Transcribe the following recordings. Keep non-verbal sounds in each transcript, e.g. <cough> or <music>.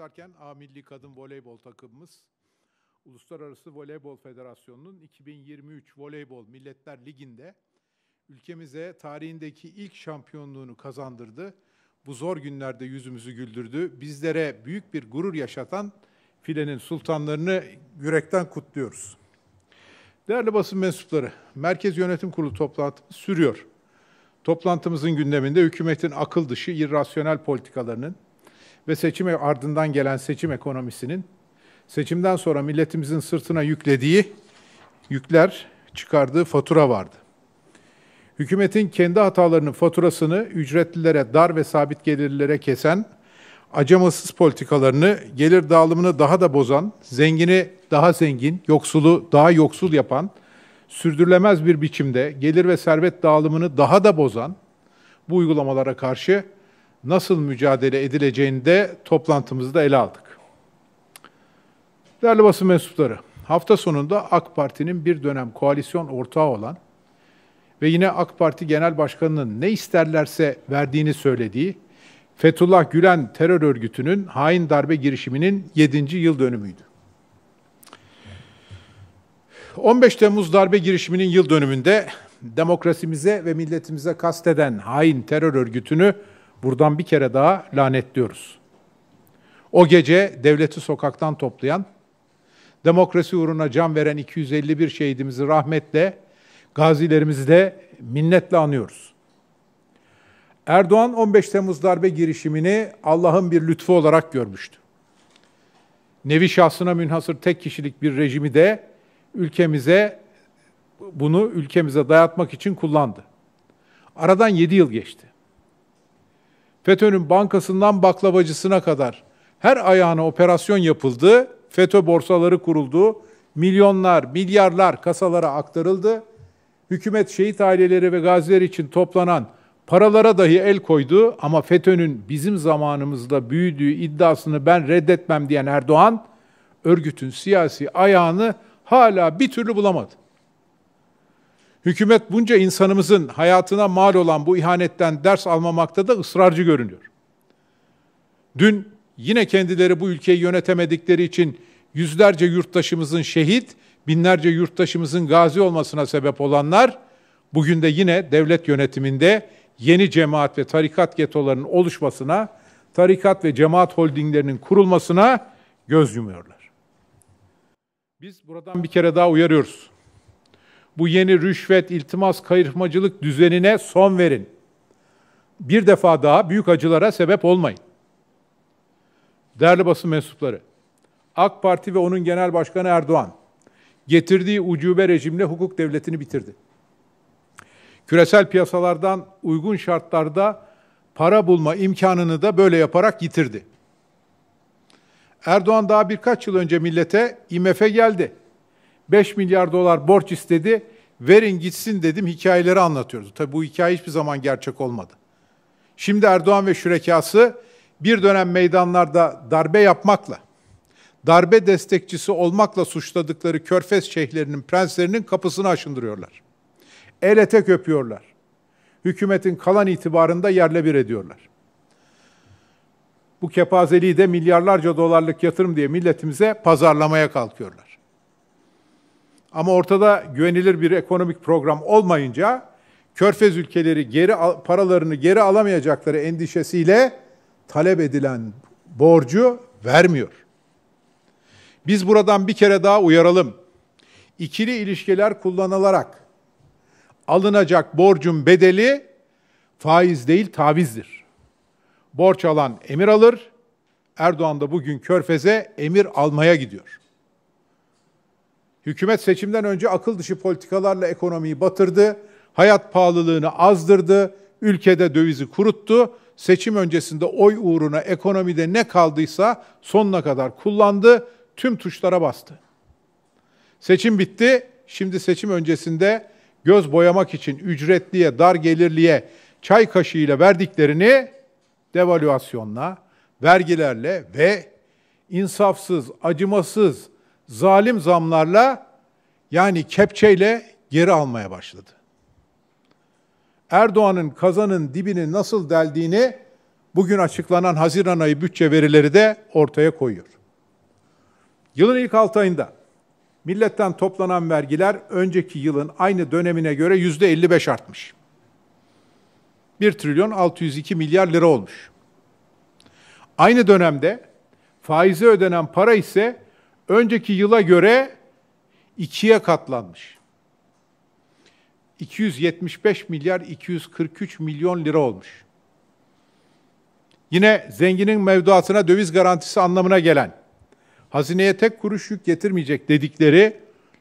tutarken A Milli Kadın Voleybol takımımız Uluslararası Voleybol Federasyonu'nun 2023 Voleybol Milletler Ligi'nde ülkemize tarihindeki ilk şampiyonluğunu kazandırdı. Bu zor günlerde yüzümüzü güldürdü. Bizlere büyük bir gurur yaşatan filenin sultanlarını yürekten kutluyoruz. Değerli basın mensupları, Merkez Yönetim Kurulu toplantımız sürüyor. Toplantımızın gündeminde hükümetin akıl dışı irrasyonel politikalarının ve seçim ardından gelen seçim ekonomisinin seçimden sonra milletimizin sırtına yüklediği yükler çıkardığı fatura vardı. Hükümetin kendi hatalarının faturasını ücretlilere, dar ve sabit gelirlilere kesen acımasız politikalarını, gelir dağılımını daha da bozan, zengini daha zengin, yoksulu daha yoksul yapan, sürdürülemez bir biçimde gelir ve servet dağılımını daha da bozan bu uygulamalara karşı nasıl mücadele edileceğini de toplantımızda ele aldık. Değerli basın mensupları, hafta sonunda AK Parti'nin bir dönem koalisyon ortağı olan ve yine AK Parti Genel Başkanı'nın ne isterlerse verdiğini söylediği Fethullah Gülen terör örgütünün hain darbe girişiminin 7. yıl dönümüydü. 15 Temmuz darbe girişiminin yıl dönümünde demokrasimize ve milletimize kasteden hain terör örgütünü buradan bir kere daha lanetliyoruz. O gece devleti sokaktan toplayan, demokrasi uğruna can veren 251 şehidimizi rahmetle, gazilerimizi de minnetle anıyoruz. Erdoğan 15 Temmuz darbe girişimini Allah'ın bir lütfu olarak görmüştü. Nevi şahsına münhasır tek kişilik bir rejimi de ülkemize bunu ülkemize dayatmak için kullandı. Aradan 7 yıl geçti. FETÖ'nün bankasından baklavacısına kadar her ayağına operasyon yapıldı, FETÖ borsaları kuruldu, milyonlar, milyarlar kasalara aktarıldı. Hükümet şehit aileleri ve gaziler için toplanan paralara dahi el koydu ama FETÖ'nün bizim zamanımızda büyüdüğü iddiasını ben reddetmem diyen Erdoğan, örgütün siyasi ayağını hala bir türlü bulamadı. Hükümet bunca insanımızın hayatına mal olan bu ihanetten ders almamakta da ısrarcı görünüyor. Dün yine kendileri bu ülkeyi yönetemedikleri için yüzlerce yurttaşımızın şehit, binlerce yurttaşımızın gazi olmasına sebep olanlar bugün de yine devlet yönetiminde yeni cemaat ve tarikat getolarının oluşmasına, tarikat ve cemaat holdinglerinin kurulmasına göz yumuyorlar. Biz buradan bir kere daha uyarıyoruz. Bu yeni rüşvet, iltimas, kayırmacılık düzenine son verin. Bir defa daha büyük acılara sebep olmayın. Değerli basın mensupları, AK Parti ve onun genel başkanı Erdoğan getirdiği ucube rejimle hukuk devletini bitirdi. Küresel piyasalardan uygun şartlarda para bulma imkanını da böyle yaparak yitirdi. Erdoğan daha birkaç yıl önce millete IMF geldi. 5 milyar dolar borç istedi. Verin gitsin dedim hikayeleri anlatıyoruz. Tabii bu hikaye hiçbir zaman gerçek olmadı. Şimdi Erdoğan ve şürekası bir dönem meydanlarda darbe yapmakla, darbe destekçisi olmakla suçladıkları körfez şeyhlerinin, prenslerinin kapısını aşındırıyorlar. El etek öpüyorlar. Hükümetin kalan itibarında yerle bir ediyorlar. Bu kepazeliği de milyarlarca dolarlık yatırım diye milletimize pazarlamaya kalkıyorlar. Ama ortada güvenilir bir ekonomik program olmayınca Körfez ülkeleri geri paralarını geri alamayacakları endişesiyle talep edilen borcu vermiyor. Biz buradan bir kere daha uyaralım. İkili ilişkiler kullanılarak alınacak borcun bedeli faiz değil tavizdir. Borç alan emir alır. Erdoğan da bugün Körfez'e emir almaya gidiyor. Hükümet seçimden önce akıl dışı politikalarla ekonomiyi batırdı, hayat pahalılığını azdırdı, ülkede dövizi kuruttu. Seçim öncesinde oy uğruna ekonomide ne kaldıysa sonuna kadar kullandı, tüm tuşlara bastı. Seçim bitti, şimdi seçim öncesinde göz boyamak için ücretliye, dar gelirliye çay kaşığıyla verdiklerini devalüasyonla, vergilerle ve insafsız, acımasız, zalim zamlarla yani kepçeyle geri almaya başladı. Erdoğan'ın kazanın dibini nasıl deldiğini bugün açıklanan Haziran ayı bütçe verileri de ortaya koyuyor. Yılın ilk 6 ayında milletten toplanan vergiler önceki yılın aynı dönemine göre yüzde 55 artmış. 1 trilyon 602 milyar lira olmuş. Aynı dönemde faize ödenen para ise önceki yıla göre ikiye katlanmış. 275 milyar 243 milyon lira olmuş. Yine zenginin mevduatına döviz garantisi anlamına gelen, hazineye tek kuruş yük getirmeyecek dedikleri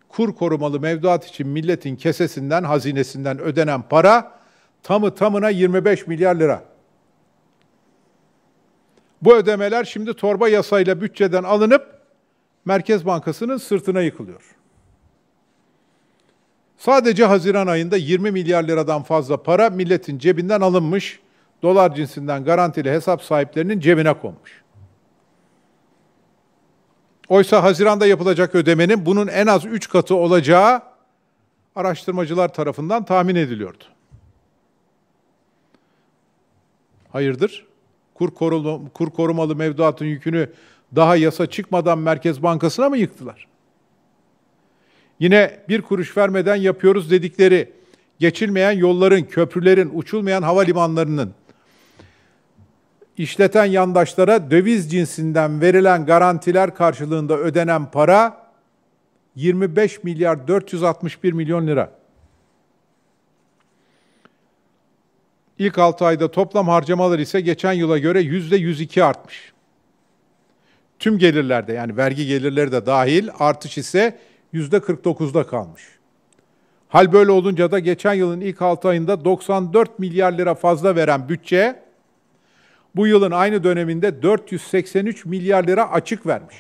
kur korumalı mevduat için milletin kesesinden, hazinesinden ödenen para tamı tamına 25 milyar lira. Bu ödemeler şimdi torba yasayla bütçeden alınıp Merkez Bankası'nın sırtına yıkılıyor. Sadece Haziran ayında 20 milyar liradan fazla para milletin cebinden alınmış, dolar cinsinden garantili hesap sahiplerinin cebine konmuş. Oysa Haziran'da yapılacak ödemenin bunun en az 3 katı olacağı araştırmacılar tarafından tahmin ediliyordu. Hayırdır? Kur, korulu, kur korumalı mevduatın yükünü daha yasa çıkmadan Merkez Bankası'na mı yıktılar? Yine bir kuruş vermeden yapıyoruz dedikleri geçilmeyen yolların, köprülerin, uçulmayan havalimanlarının işleten yandaşlara döviz cinsinden verilen garantiler karşılığında ödenen para 25 milyar 461 milyon lira. İlk 6 ayda toplam harcamalar ise geçen yıla göre %102 artmış. Tüm gelirlerde yani vergi gelirleri de dahil artış ise %49'da kalmış. Hal böyle olunca da geçen yılın ilk 6 ayında 94 milyar lira fazla veren bütçe bu yılın aynı döneminde 483 milyar lira açık vermiş.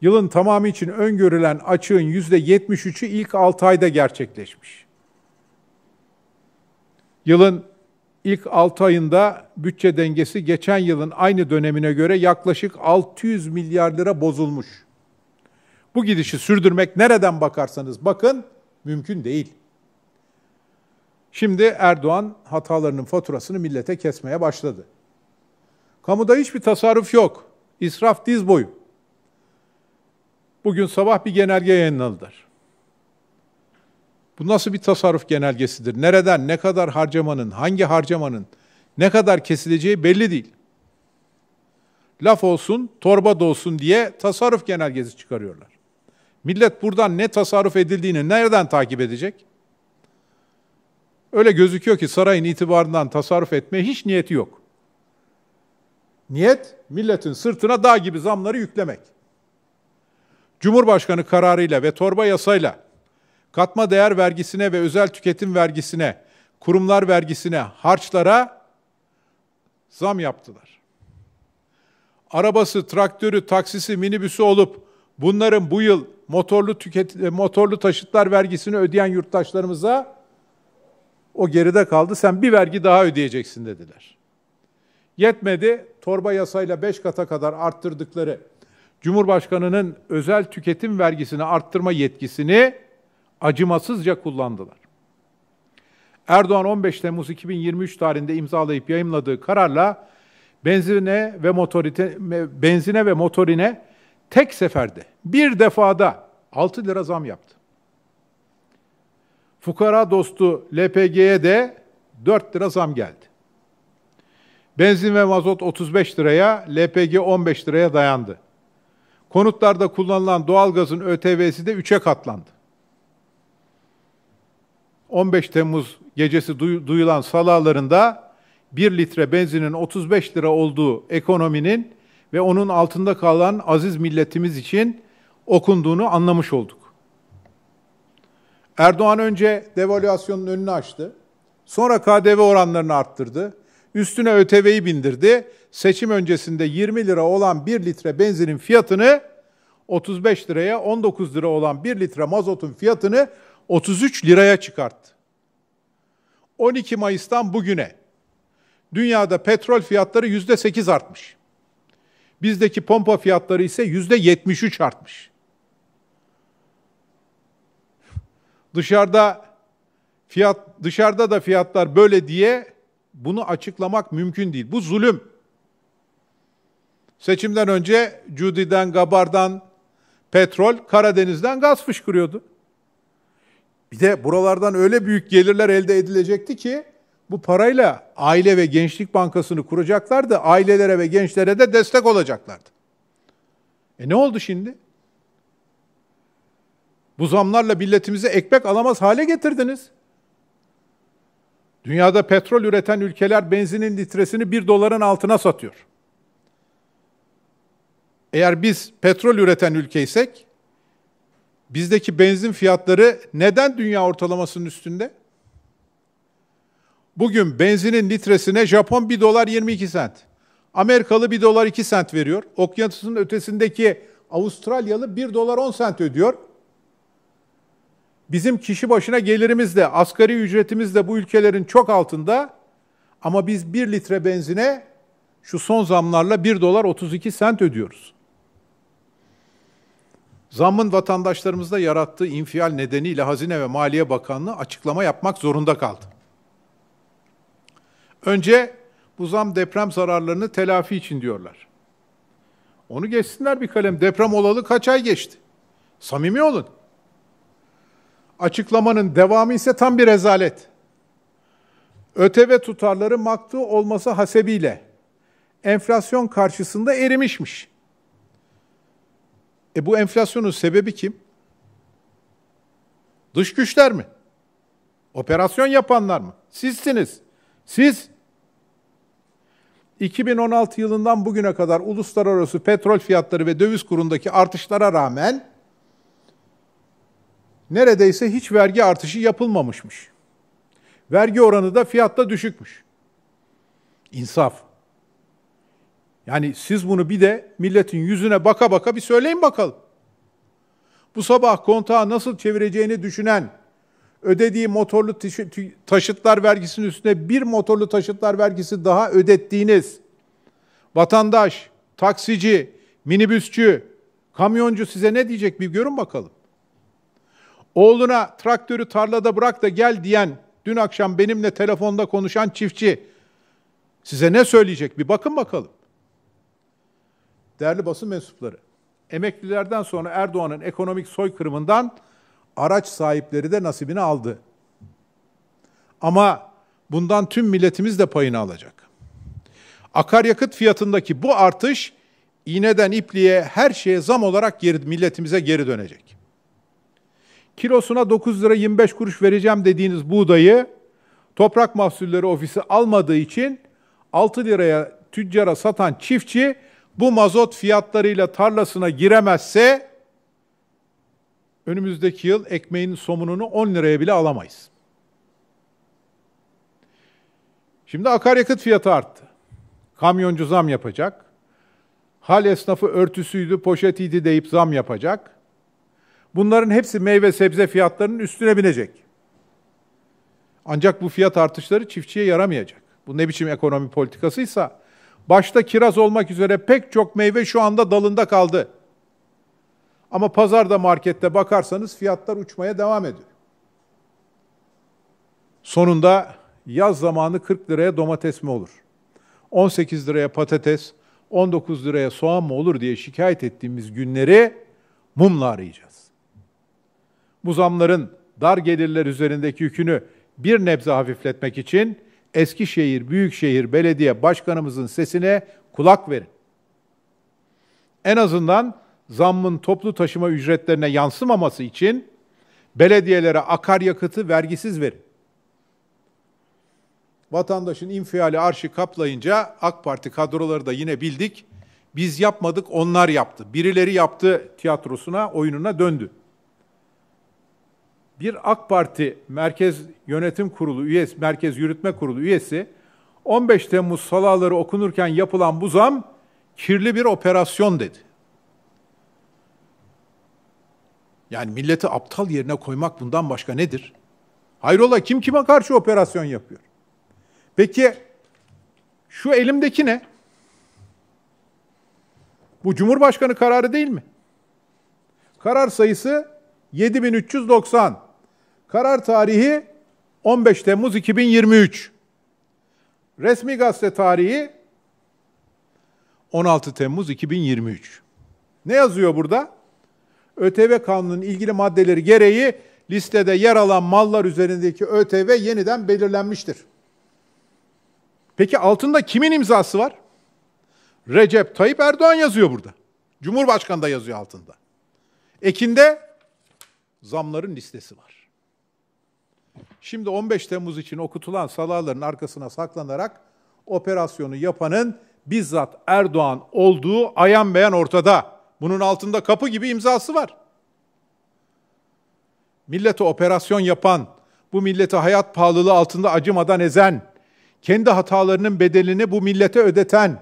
Yılın tamamı için öngörülen açığın %73'ü ilk 6 ayda gerçekleşmiş. Yılın ilk 6 ayında bütçe dengesi geçen yılın aynı dönemine göre yaklaşık 600 milyar lira bozulmuş. Bu gidişi sürdürmek nereden bakarsanız bakın mümkün değil. Şimdi Erdoğan hatalarının faturasını millete kesmeye başladı. Kamuda hiçbir tasarruf yok. İsraf diz boyu. Bugün sabah bir genelge yayınladılar. Bu nasıl bir tasarruf genelgesidir? Nereden, ne kadar harcamanın, hangi harcamanın, ne kadar kesileceği belli değil. Laf olsun, torba dolsun diye tasarruf genelgesi çıkarıyorlar. Millet buradan ne tasarruf edildiğini nereden takip edecek? Öyle gözüküyor ki sarayın itibarından tasarruf etmeye hiç niyeti yok. Niyet milletin sırtına dağ gibi zamları yüklemek. Cumhurbaşkanı kararıyla ve torba yasayla katma değer vergisine ve özel tüketim vergisine, kurumlar vergisine, harçlara zam yaptılar. Arabası, traktörü, taksisi, minibüsü olup bunların bu yıl motorlu tüket e, motorlu taşıtlar vergisini ödeyen yurttaşlarımıza o geride kaldı. Sen bir vergi daha ödeyeceksin dediler. Yetmedi. Torba yasayla beş kata kadar arttırdıkları Cumhurbaşkanının özel tüketim vergisini arttırma yetkisini acımasızca kullandılar. Erdoğan 15 Temmuz 2023 tarihinde imzalayıp yayımladığı kararla benzine ve motorite, benzine ve motorine tek seferde bir defada 6 lira zam yaptı. Fukara dostu LPG'ye de 4 lira zam geldi. Benzin ve mazot 35 liraya, LPG 15 liraya dayandı. Konutlarda kullanılan doğalgazın ÖTV'si de 3'e katlandı. 15 Temmuz gecesi duyulan salalarında 1 litre benzinin 35 lira olduğu ekonominin ve onun altında kalan aziz milletimiz için okunduğunu anlamış olduk. Erdoğan önce devalüasyonun önünü açtı. Sonra KDV oranlarını arttırdı. Üstüne ÖTV'yi bindirdi. Seçim öncesinde 20 lira olan 1 litre benzinin fiyatını 35 liraya, 19 lira olan 1 litre mazotun fiyatını 33 liraya çıkarttı. 12 Mayıs'tan bugüne dünyada petrol fiyatları %8 artmış. Bizdeki pompa fiyatları ise %73 artmış. Dışarıda fiyat dışarıda da fiyatlar böyle diye bunu açıklamak mümkün değil. Bu zulüm. Seçimden önce Cudi'den, Gabar'dan petrol, Karadeniz'den gaz fışkırıyordu. Bir de buralardan öyle büyük gelirler elde edilecekti ki bu parayla Aile ve Gençlik Bankası'nı kuracaklardı. Ailelere ve gençlere de destek olacaklardı. E ne oldu şimdi? Bu zamlarla milletimizi ekmek alamaz hale getirdiniz. Dünyada petrol üreten ülkeler benzinin litresini bir doların altına satıyor. Eğer biz petrol üreten ülkeysek bizdeki benzin fiyatları neden dünya ortalamasının üstünde? Bugün benzinin litresine Japon 1 dolar 22 sent. Amerikalı 1 dolar 2 sent veriyor. Okyanusun ötesindeki Avustralyalı 1 dolar 10 sent ödüyor. Bizim kişi başına gelirimiz de, asgari ücretimiz de bu ülkelerin çok altında. Ama biz 1 litre benzine şu son zamlarla 1 dolar 32 sent ödüyoruz. Zammın vatandaşlarımızda yarattığı infial nedeniyle Hazine ve Maliye Bakanlığı açıklama yapmak zorunda kaldı. Önce bu zam deprem zararlarını telafi için diyorlar. Onu geçsinler bir kalem. Deprem olalı kaç ay geçti? Samimi olun. Açıklamanın devamı ise tam bir rezalet. ÖTV tutarları maktu olması hasebiyle enflasyon karşısında erimişmiş. E bu enflasyonun sebebi kim? Dış güçler mi? Operasyon yapanlar mı? Sizsiniz. Siz 2016 yılından bugüne kadar uluslararası petrol fiyatları ve döviz kurundaki artışlara rağmen neredeyse hiç vergi artışı yapılmamışmış. Vergi oranı da fiyatta düşükmüş. İnsaf. Yani siz bunu bir de milletin yüzüne baka baka bir söyleyin bakalım. Bu sabah kontağı nasıl çevireceğini düşünen, ödediği motorlu taşıtlar vergisinin üstüne bir motorlu taşıtlar vergisi daha ödettiğiniz vatandaş, taksici, minibüsçü, kamyoncu size ne diyecek bir görün bakalım. Oğluna traktörü tarlada bırak da gel diyen, dün akşam benimle telefonda konuşan çiftçi size ne söyleyecek bir bakın bakalım. Değerli basın mensupları, emeklilerden sonra Erdoğan'ın ekonomik soykırımından araç sahipleri de nasibini aldı. Ama bundan tüm milletimiz de payını alacak. Akaryakıt fiyatındaki bu artış iğneden ipliğe her şeye zam olarak geri, milletimize geri dönecek. Kilosuna 9 lira 25 kuruş vereceğim dediğiniz buğdayı Toprak Mahsulleri Ofisi almadığı için 6 liraya tüccara satan çiftçi bu mazot fiyatlarıyla tarlasına giremezse önümüzdeki yıl ekmeğin somununu 10 liraya bile alamayız. Şimdi akaryakıt fiyatı arttı. Kamyoncu zam yapacak. Hal esnafı örtüsüydü, poşetiydi deyip zam yapacak. Bunların hepsi meyve sebze fiyatlarının üstüne binecek. Ancak bu fiyat artışları çiftçiye yaramayacak. Bu ne biçim ekonomi politikasıysa Başta kiraz olmak üzere pek çok meyve şu anda dalında kaldı. Ama pazarda markette bakarsanız fiyatlar uçmaya devam ediyor. Sonunda yaz zamanı 40 liraya domates mi olur? 18 liraya patates, 19 liraya soğan mı olur diye şikayet ettiğimiz günleri mumla arayacağız. Bu zamların dar gelirler üzerindeki yükünü bir nebze hafifletmek için Eskişehir Büyükşehir Belediye Başkanımızın sesine kulak verin. En azından zammın toplu taşıma ücretlerine yansımaması için belediyelere akaryakıtı vergisiz verin. Vatandaşın infiali arşı kaplayınca AK Parti kadroları da yine bildik. Biz yapmadık onlar yaptı. Birileri yaptı tiyatrosuna, oyununa döndü bir AK Parti Merkez Yönetim Kurulu üyesi, Merkez Yürütme Kurulu üyesi 15 Temmuz salaları okunurken yapılan bu zam kirli bir operasyon dedi. Yani milleti aptal yerine koymak bundan başka nedir? Hayrola kim kime karşı operasyon yapıyor? Peki şu elimdeki ne? Bu Cumhurbaşkanı kararı değil mi? Karar sayısı 7390. Karar tarihi 15 Temmuz 2023. Resmi gazete tarihi 16 Temmuz 2023. Ne yazıyor burada? ÖTV kanunun ilgili maddeleri gereği listede yer alan mallar üzerindeki ÖTV yeniden belirlenmiştir. Peki altında kimin imzası var? Recep Tayyip Erdoğan yazıyor burada. Cumhurbaşkanı da yazıyor altında. Ekinde zamların listesi var. Şimdi 15 Temmuz için okutulan salaların arkasına saklanarak operasyonu yapanın bizzat Erdoğan olduğu ayan beyan ortada. Bunun altında kapı gibi imzası var. Millete operasyon yapan, bu millete hayat pahalılığı altında acımadan ezen, kendi hatalarının bedelini bu millete ödeten,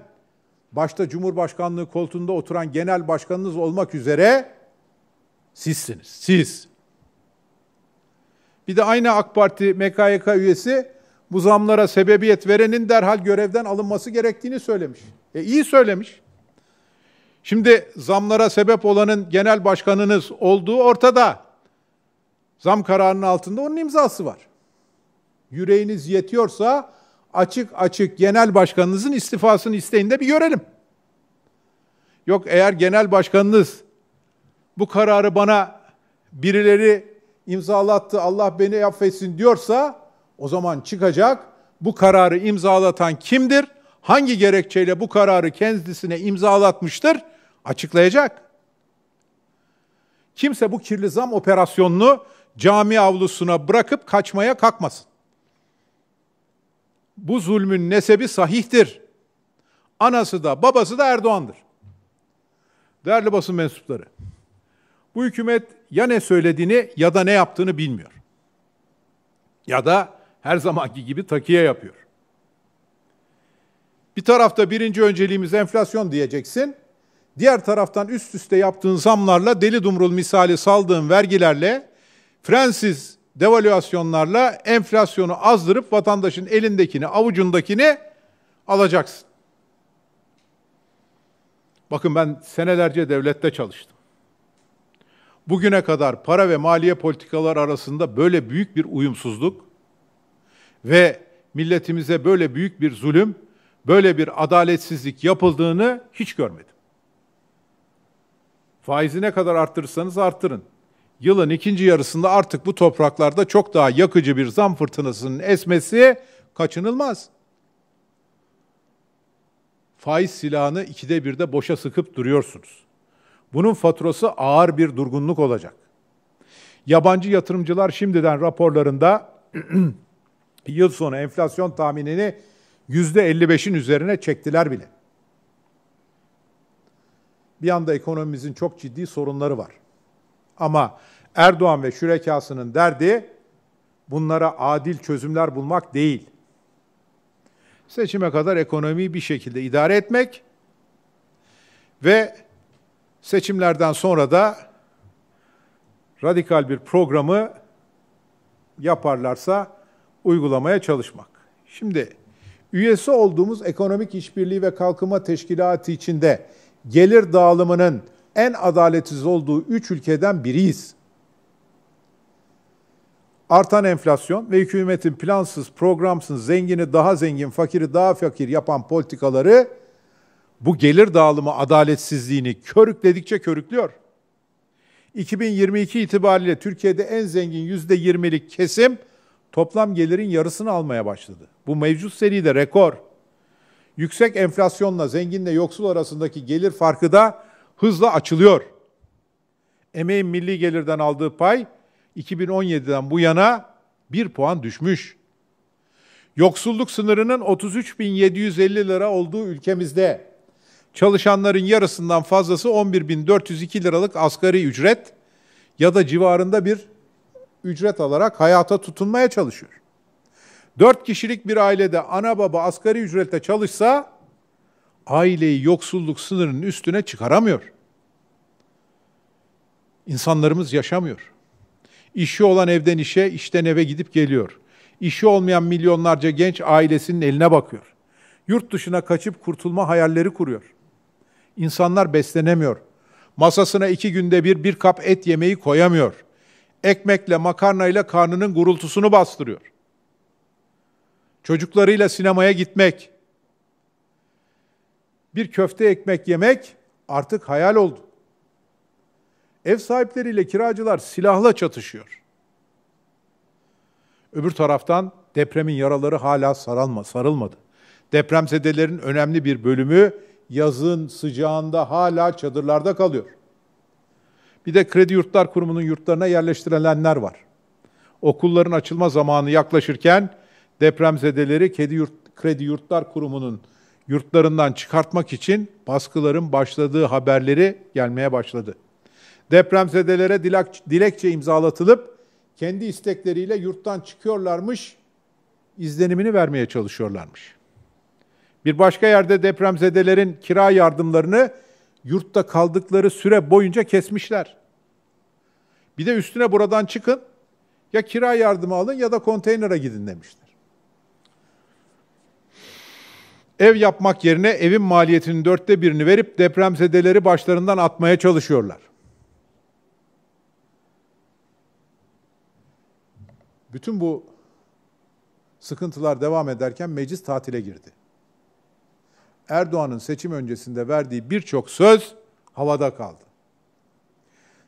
başta Cumhurbaşkanlığı koltuğunda oturan genel başkanınız olmak üzere sizsiniz. Siz. Bir de aynı AK Parti MKYK üyesi bu zamlara sebebiyet verenin derhal görevden alınması gerektiğini söylemiş. E iyi söylemiş. Şimdi zamlara sebep olanın genel başkanınız olduğu ortada. Zam kararının altında onun imzası var. Yüreğiniz yetiyorsa açık açık genel başkanınızın istifasını isteyin de bir görelim. Yok eğer genel başkanınız bu kararı bana birileri imzalattı Allah beni affetsin diyorsa o zaman çıkacak bu kararı imzalatan kimdir? Hangi gerekçeyle bu kararı kendisine imzalatmıştır? Açıklayacak. Kimse bu kirli zam operasyonunu cami avlusuna bırakıp kaçmaya kalkmasın. Bu zulmün nesebi sahihtir. Anası da babası da Erdoğan'dır. Değerli basın mensupları, bu hükümet ya ne söylediğini ya da ne yaptığını bilmiyor. Ya da her zamanki gibi takiye yapıyor. Bir tarafta birinci önceliğimiz enflasyon diyeceksin. Diğer taraftan üst üste yaptığın zamlarla deli dumrul misali saldığın vergilerle Fransız devalüasyonlarla enflasyonu azdırıp vatandaşın elindekini, avucundakini alacaksın. Bakın ben senelerce devlette çalıştım. Bugüne kadar para ve maliye politikalar arasında böyle büyük bir uyumsuzluk ve milletimize böyle büyük bir zulüm, böyle bir adaletsizlik yapıldığını hiç görmedim. Faizi ne kadar arttırırsanız arttırın. Yılın ikinci yarısında artık bu topraklarda çok daha yakıcı bir zam fırtınasının esmesi kaçınılmaz. Faiz silahını ikide birde boşa sıkıp duruyorsunuz. Bunun faturası ağır bir durgunluk olacak. Yabancı yatırımcılar şimdiden raporlarında <clears throat> yıl sonu enflasyon tahminini %55'in üzerine çektiler bile. Bir yanda ekonomimizin çok ciddi sorunları var. Ama Erdoğan ve şürekasının derdi bunlara adil çözümler bulmak değil. Seçime kadar ekonomiyi bir şekilde idare etmek ve Seçimlerden sonra da radikal bir programı yaparlarsa uygulamaya çalışmak. Şimdi üyesi olduğumuz Ekonomik İşbirliği ve Kalkınma Teşkilatı içinde gelir dağılımının en adaletsiz olduğu üç ülkeden biriyiz. Artan enflasyon ve hükümetin plansız, programsız, zengini daha zengin, fakiri daha fakir yapan politikaları bu gelir dağılımı adaletsizliğini körükledikçe körüklüyor. 2022 itibariyle Türkiye'de en zengin %20'lik kesim toplam gelirin yarısını almaya başladı. Bu mevcut seride rekor. Yüksek enflasyonla zenginle yoksul arasındaki gelir farkı da hızla açılıyor. Emeğin milli gelirden aldığı pay 2017'den bu yana bir puan düşmüş. Yoksulluk sınırının 33.750 lira olduğu ülkemizde Çalışanların yarısından fazlası 11.402 liralık asgari ücret ya da civarında bir ücret alarak hayata tutunmaya çalışıyor. 4 kişilik bir ailede ana baba asgari ücretle çalışsa aileyi yoksulluk sınırının üstüne çıkaramıyor. İnsanlarımız yaşamıyor. İşi olan evden işe, işten eve gidip geliyor. İşi olmayan milyonlarca genç ailesinin eline bakıyor. Yurt dışına kaçıp kurtulma hayalleri kuruyor. İnsanlar beslenemiyor. Masasına iki günde bir bir kap et yemeği koyamıyor. Ekmekle makarnayla karnının gurultusunu bastırıyor. Çocuklarıyla sinemaya gitmek, bir köfte ekmek yemek artık hayal oldu. Ev sahipleriyle kiracılar silahla çatışıyor. Öbür taraftan depremin yaraları hala sarılma, sarılmadı. Depremzedelerin önemli bir bölümü yazın sıcağında hala çadırlarda kalıyor. Bir de Kredi Yurtlar Kurumu'nun yurtlarına yerleştirilenler var. Okulların açılma zamanı yaklaşırken depremzedeleri Kredi, Yurt, Kredi Yurtlar Kurumu'nun yurtlarından çıkartmak için baskıların başladığı haberleri gelmeye başladı. Depremzedelere dilekçe imzalatılıp kendi istekleriyle yurttan çıkıyorlarmış, izlenimini vermeye çalışıyorlarmış.'' Bir başka yerde depremzedelerin kira yardımlarını yurtta kaldıkları süre boyunca kesmişler. Bir de üstüne buradan çıkın, ya kira yardımı alın ya da konteynere gidin demişler. Ev yapmak yerine evin maliyetinin dörtte birini verip depremzedeleri başlarından atmaya çalışıyorlar. Bütün bu sıkıntılar devam ederken meclis tatile girdi. Erdoğan'ın seçim öncesinde verdiği birçok söz havada kaldı.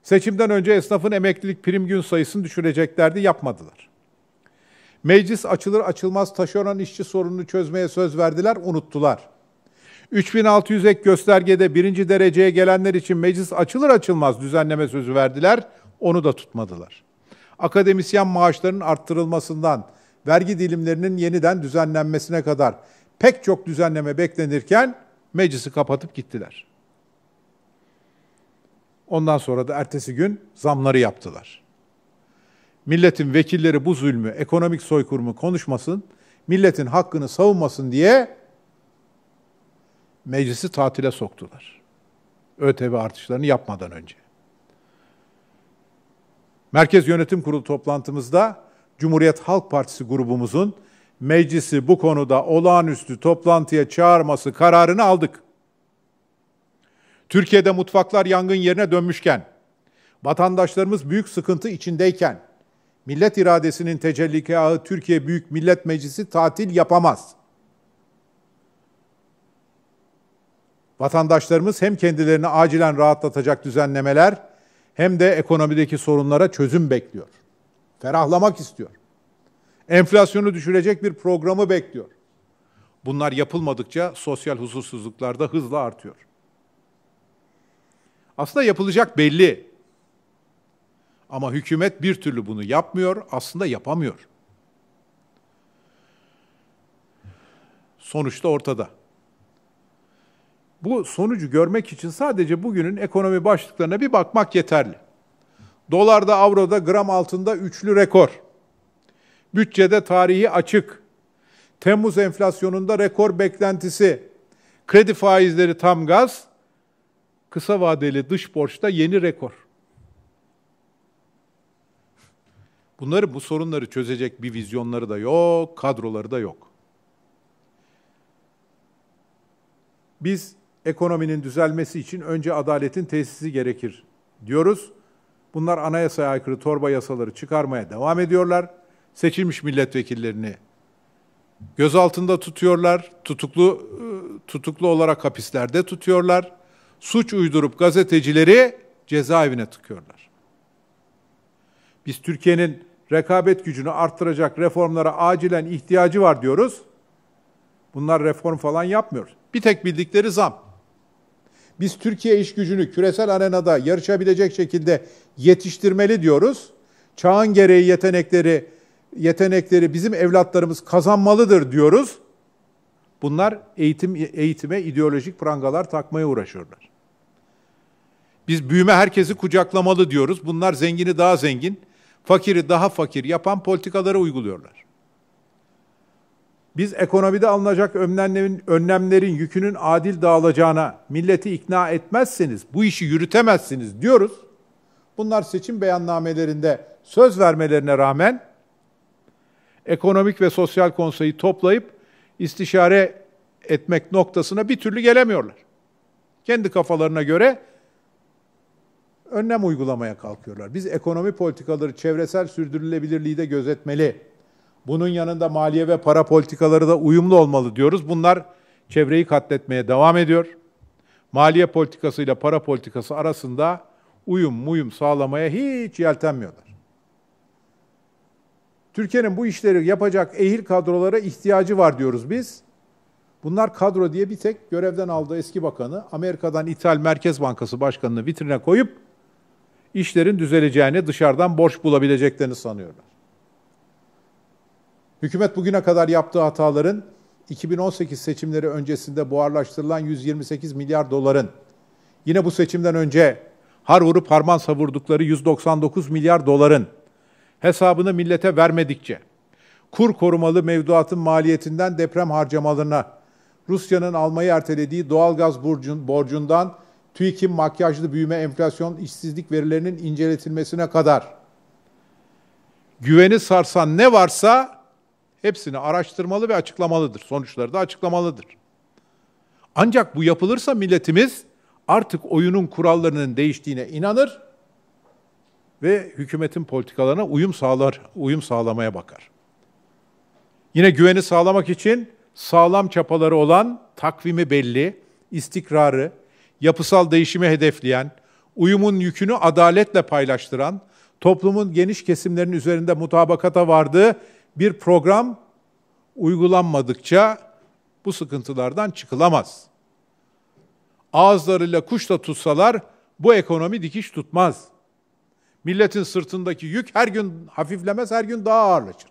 Seçimden önce esnafın emeklilik prim gün sayısını düşüreceklerdi, yapmadılar. Meclis açılır açılmaz taşeron işçi sorununu çözmeye söz verdiler, unuttular. 3600 ek göstergede birinci dereceye gelenler için meclis açılır açılmaz düzenleme sözü verdiler, onu da tutmadılar. Akademisyen maaşlarının arttırılmasından, vergi dilimlerinin yeniden düzenlenmesine kadar pek çok düzenleme beklenirken meclisi kapatıp gittiler. Ondan sonra da ertesi gün zamları yaptılar. Milletin vekilleri bu zulmü, ekonomik soykırımı konuşmasın, milletin hakkını savunmasın diye meclisi tatile soktular. ÖTV artışlarını yapmadan önce. Merkez Yönetim Kurulu toplantımızda Cumhuriyet Halk Partisi grubumuzun meclisi bu konuda olağanüstü toplantıya çağırması kararını aldık. Türkiye'de mutfaklar yangın yerine dönmüşken, vatandaşlarımız büyük sıkıntı içindeyken, millet iradesinin tecellikahı Türkiye Büyük Millet Meclisi tatil yapamaz. Vatandaşlarımız hem kendilerini acilen rahatlatacak düzenlemeler hem de ekonomideki sorunlara çözüm bekliyor. Ferahlamak istiyor enflasyonu düşürecek bir programı bekliyor. Bunlar yapılmadıkça sosyal huzursuzluklar da hızla artıyor. Aslında yapılacak belli. Ama hükümet bir türlü bunu yapmıyor, aslında yapamıyor. Sonuçta ortada. Bu sonucu görmek için sadece bugünün ekonomi başlıklarına bir bakmak yeterli. Dolarda, avroda, gram altında üçlü rekor. Bütçede tarihi açık. Temmuz enflasyonunda rekor beklentisi. Kredi faizleri tam gaz. Kısa vadeli dış borçta yeni rekor. Bunları bu sorunları çözecek bir vizyonları da yok, kadroları da yok. Biz ekonominin düzelmesi için önce adaletin tesisi gerekir diyoruz. Bunlar anayasaya aykırı torba yasaları çıkarmaya devam ediyorlar seçilmiş milletvekillerini gözaltında tutuyorlar, tutuklu e, tutuklu olarak hapislerde tutuyorlar. Suç uydurup gazetecileri cezaevine tıkıyorlar. Biz Türkiye'nin rekabet gücünü arttıracak reformlara acilen ihtiyacı var diyoruz. Bunlar reform falan yapmıyor. Bir tek bildikleri zam. Biz Türkiye iş gücünü küresel arenada yarışabilecek şekilde yetiştirmeli diyoruz. Çağın gereği yetenekleri yetenekleri bizim evlatlarımız kazanmalıdır diyoruz. Bunlar eğitim eğitime ideolojik prangalar takmaya uğraşıyorlar. Biz büyüme herkesi kucaklamalı diyoruz. Bunlar zengini daha zengin, fakiri daha fakir yapan politikaları uyguluyorlar. Biz ekonomide alınacak önlemlerin, önlemlerin yükünün adil dağılacağına milleti ikna etmezseniz bu işi yürütemezsiniz diyoruz. Bunlar seçim beyannamelerinde söz vermelerine rağmen Ekonomik ve Sosyal Konseyi toplayıp istişare etmek noktasına bir türlü gelemiyorlar. Kendi kafalarına göre önlem uygulamaya kalkıyorlar. Biz ekonomi politikaları çevresel sürdürülebilirliği de gözetmeli. Bunun yanında maliye ve para politikaları da uyumlu olmalı diyoruz. Bunlar çevreyi katletmeye devam ediyor. Maliye politikası ile para politikası arasında uyum muyum sağlamaya hiç yeltenmiyorlar. Türkiye'nin bu işleri yapacak ehil kadrolara ihtiyacı var diyoruz biz. Bunlar kadro diye bir tek görevden aldığı eski bakanı Amerika'dan İthal Merkez Bankası Başkanı'nı vitrine koyup işlerin düzeleceğini, dışarıdan borç bulabileceklerini sanıyorlar. Hükümet bugüne kadar yaptığı hataların 2018 seçimleri öncesinde buharlaştırılan 128 milyar doların yine bu seçimden önce har vurup harman savurdukları 199 milyar doların hesabını millete vermedikçe, kur korumalı mevduatın maliyetinden deprem harcamalarına, Rusya'nın almayı ertelediği doğalgaz borcun, borcundan TÜİK'in makyajlı büyüme, enflasyon, işsizlik verilerinin inceletilmesine kadar güveni sarsan ne varsa hepsini araştırmalı ve açıklamalıdır. Sonuçları da açıklamalıdır. Ancak bu yapılırsa milletimiz artık oyunun kurallarının değiştiğine inanır ve hükümetin politikalarına uyum sağlar, uyum sağlamaya bakar. Yine güveni sağlamak için sağlam çapaları olan, takvimi belli, istikrarı, yapısal değişimi hedefleyen, uyumun yükünü adaletle paylaştıran, toplumun geniş kesimlerinin üzerinde mutabakata vardığı bir program uygulanmadıkça bu sıkıntılardan çıkılamaz. Ağızlarıyla kuş da tutsalar bu ekonomi dikiş tutmaz.'' Milletin sırtındaki yük her gün hafiflemez, her gün daha ağırlaşır.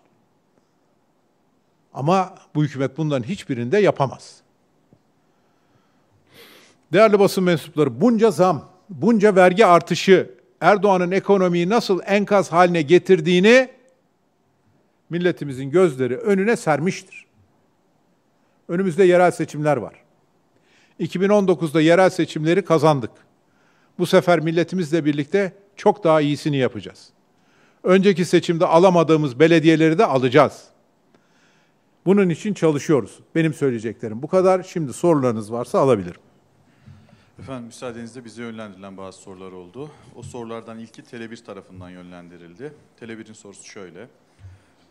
Ama bu hükümet bundan hiçbirinde yapamaz. Değerli basın mensupları, bunca zam, bunca vergi artışı Erdoğan'ın ekonomiyi nasıl enkaz haline getirdiğini milletimizin gözleri önüne sermiştir. Önümüzde yerel seçimler var. 2019'da yerel seçimleri kazandık. Bu sefer milletimizle birlikte çok daha iyisini yapacağız. Önceki seçimde alamadığımız belediyeleri de alacağız. Bunun için çalışıyoruz. Benim söyleyeceklerim bu kadar. Şimdi sorularınız varsa alabilirim. Efendim müsaadenizle bize yönlendirilen bazı sorular oldu. O sorulardan ilki Tele1 tarafından yönlendirildi. Tele1'in sorusu şöyle.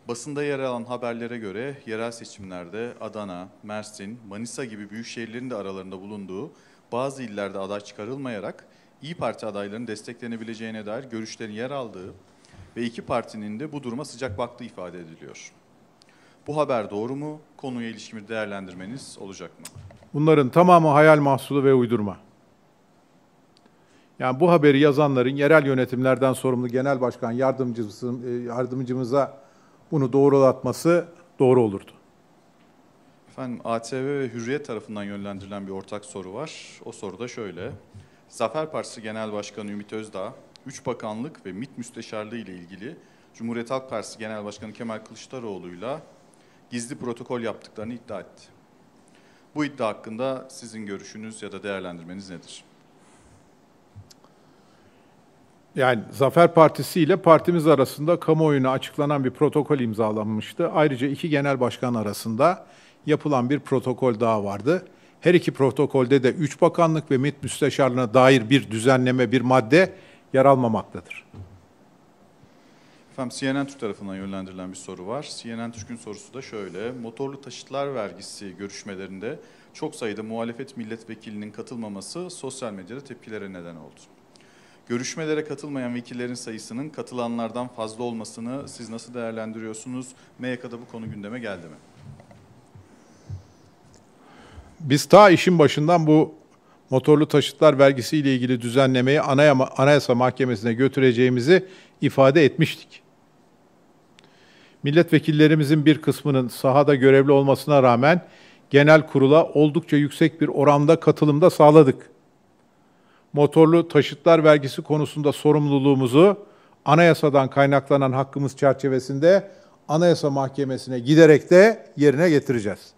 Basında yer alan haberlere göre yerel seçimlerde Adana, Mersin, Manisa gibi büyük şehirlerin de aralarında bulunduğu bazı illerde aday çıkarılmayarak İyi Parti adaylarının desteklenebileceğine dair görüşlerin yer aldığı ve iki partinin de bu duruma sıcak baktığı ifade ediliyor. Bu haber doğru mu? Konuya ilişkin bir değerlendirmeniz olacak mı? Bunların tamamı hayal mahsulu ve uydurma. Yani bu haberi yazanların yerel yönetimlerden sorumlu genel başkan yardımcısı, e, yardımcımıza bunu doğrulatması doğru olurdu. Efendim ATV ve Hürriyet tarafından yönlendirilen bir ortak soru var. O soru da şöyle. Zafer Partisi Genel Başkanı Ümit Özdağ, üç bakanlık ve MİT müsteşarlığı ile ilgili Cumhuriyet Halk Partisi Genel Başkanı Kemal Kılıçdaroğlu'yla gizli protokol yaptıklarını iddia etti. Bu iddia hakkında sizin görüşünüz ya da değerlendirmeniz nedir? Yani Zafer Partisi ile partimiz arasında kamuoyuna açıklanan bir protokol imzalanmıştı. Ayrıca iki genel başkan arasında yapılan bir protokol daha vardı. Her iki protokolde de üç bakanlık ve MİT müsteşarlığına dair bir düzenleme, bir madde yer almamaktadır. Efendim CNN Türk tarafından yönlendirilen bir soru var. CNN Türk'ün sorusu da şöyle. Motorlu taşıtlar vergisi görüşmelerinde çok sayıda muhalefet milletvekilinin katılmaması sosyal medyada tepkilere neden oldu. Görüşmelere katılmayan vekillerin sayısının katılanlardan fazla olmasını siz nasıl değerlendiriyorsunuz? MYK'da bu konu gündeme geldi mi? Biz ta işin başından bu motorlu taşıtlar vergisi ile ilgili düzenlemeyi Anayasa Mahkemesi'ne götüreceğimizi ifade etmiştik. Milletvekillerimizin bir kısmının sahada görevli olmasına rağmen genel kurula oldukça yüksek bir oranda katılımda sağladık. Motorlu taşıtlar vergisi konusunda sorumluluğumuzu anayasadan kaynaklanan hakkımız çerçevesinde Anayasa Mahkemesi'ne giderek de yerine getireceğiz.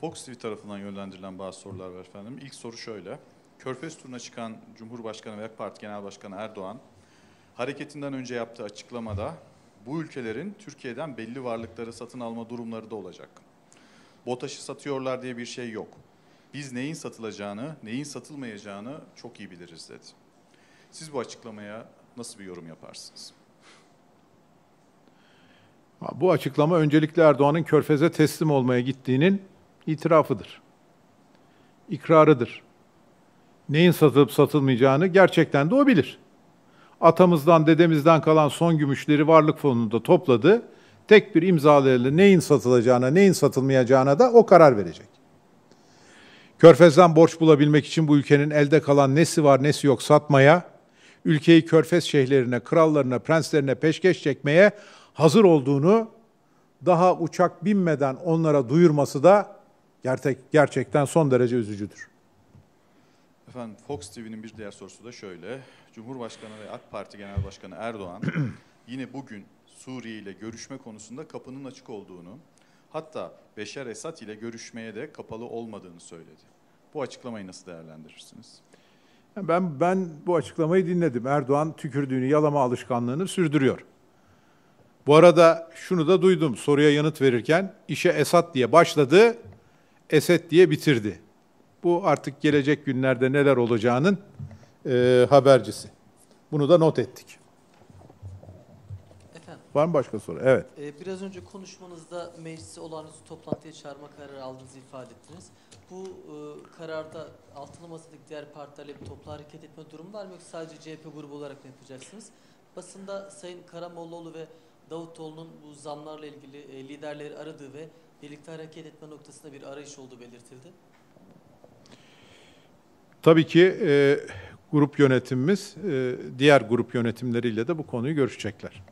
Fox TV tarafından yönlendirilen bazı sorular var efendim. İlk soru şöyle. Körfez turuna çıkan Cumhurbaşkanı ve AK Parti Genel Başkanı Erdoğan, hareketinden önce yaptığı açıklamada bu ülkelerin Türkiye'den belli varlıkları satın alma durumları da olacak. BOTAŞ'ı satıyorlar diye bir şey yok. Biz neyin satılacağını, neyin satılmayacağını çok iyi biliriz dedi. Siz bu açıklamaya nasıl bir yorum yaparsınız? Bu açıklama öncelikle Erdoğan'ın Körfez'e teslim olmaya gittiğinin itirafıdır. İkrarıdır. Neyin satılıp satılmayacağını gerçekten de o bilir. Atamızdan, dedemizden kalan son gümüşleri varlık fonunda topladı. Tek bir imzalarıyla neyin satılacağına, neyin satılmayacağına da o karar verecek. Körfez'den borç bulabilmek için bu ülkenin elde kalan nesi var nesi yok satmaya, ülkeyi körfez şeyhlerine, krallarına, prenslerine peşkeş çekmeye hazır olduğunu daha uçak binmeden onlara duyurması da Gerçek, gerçekten son derece üzücüdür. Efendim Fox TV'nin bir diğer sorusu da şöyle. Cumhurbaşkanı ve AK Parti Genel Başkanı Erdoğan <clears throat> yine bugün Suriye ile görüşme konusunda kapının açık olduğunu, hatta Beşer Esad ile görüşmeye de kapalı olmadığını söyledi. Bu açıklamayı nasıl değerlendirirsiniz? Ben ben bu açıklamayı dinledim. Erdoğan tükürdüğünü yalama alışkanlığını sürdürüyor. Bu arada şunu da duydum soruya yanıt verirken işe Esad diye başladı, Esed diye bitirdi. Bu artık gelecek günlerde neler olacağının e, habercisi. Bunu da not ettik. Efendim, Var mı başka soru? Evet. e, biraz önce konuşmanızda meclisi olağanüstü toplantıya çağırma kararı aldığınızı ifade ettiniz. Bu e, kararda altılı masadaki diğer partilerle bir toplu hareket etme durumu var mı yoksa sadece CHP grubu olarak mı yapacaksınız? Basında Sayın Karamollaoğlu ve Davutoğlu'nun bu zamlarla ilgili e, liderleri aradığı ve birlikte hareket etme noktasında bir arayış olduğu belirtildi. Tabii ki e, grup yönetimimiz e, diğer grup yönetimleriyle de bu konuyu görüşecekler.